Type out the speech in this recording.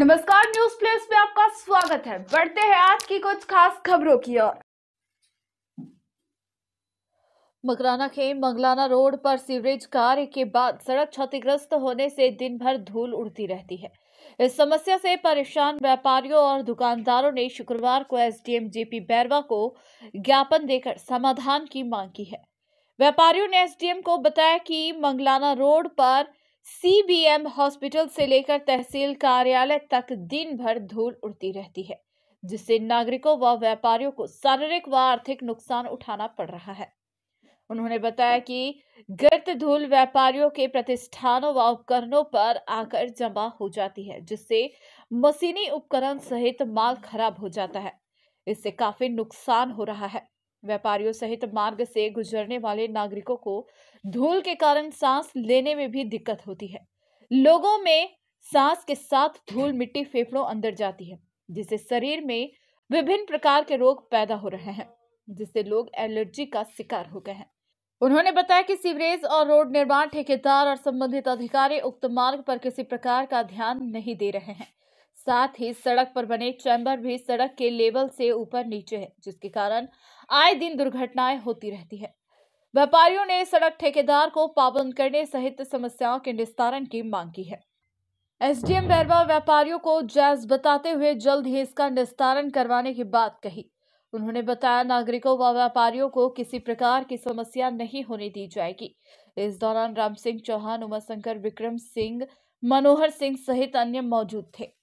नमस्कार news place में आपका स्वागत है बढ़ते हैं आज की कुछ खास खबरों की ओर मकराना खेम मंगलाना रोड पर सीवरेज कार्य के बाद सड़क क्षतिग्रस्त होने से दिन भर धूल उड़ती रहती है इस समस्या से परेशान व्यापारियों और दुकानदारों ने शुक्रवार को एसडीएम जेपी बैरवा को ज्ञापन देकर समाधान की मांग की है व्यापारियों ने एसडीएम को बताया कि मंगलाना रोड पर सीबीएम हॉस्पिटल से लेकर तहसील कार्यालय तक दिन भर धूल उड़ती रहती है जिससे नागरिकों व व्यापारियों को शारीरिक व आर्थिक नुकसान उठाना पड़ रहा है उन्होंने बताया कि गर्त धूल व्यापारियों के प्रतिष्ठानों व उपकरणों पर आकर जमा हो जाती है जिससे मशीनी उपकरण सहित माल खराब हो जाता है इससे काफी नुकसान हो रहा है व्यापारियों सहित मार्ग से गुजरने वाले नागरिकों को धूल के कारण सांस लेने में भी दिक्कत होती है लोगों में सांस के साथ धूल मिट्टी फेफड़ों अंदर जाती है जिससे शरीर में विभिन्न प्रकार के रोग पैदा हो रहे हैं जिससे लोग एलर्जी का शिकार हो गए हैं उन्होंने बताया कि सीवरेज और रोड निर्माण ठेकेदार और संबंधित अधिकारी उक्त मार्ग पर किसी प्रकार का ध्यान नहीं दे रहे हैं साथ ही सड़क पर बने चैम्बर भी सड़क के लेवल से ऊपर नीचे है जिसके कारण आए दिन दुर्घटनाएं होती रहती है व्यापारियों ने सड़क ठेकेदार को पाबंद करने सहित समस्याओं के निस्तारण की मांग की है एसडीएम बैरवा व्यापारियों को जायज बताते हुए जल्द ही इसका निस्तारण करवाने की बात कही उन्होंने बताया नागरिकों व व्यापारियों को किसी प्रकार की समस्या नहीं होने दी जाएगी इस दौरान राम सिंह चौहान उमाशंकर विक्रम सिंह मनोहर सिंह सहित अन्य मौजूद थे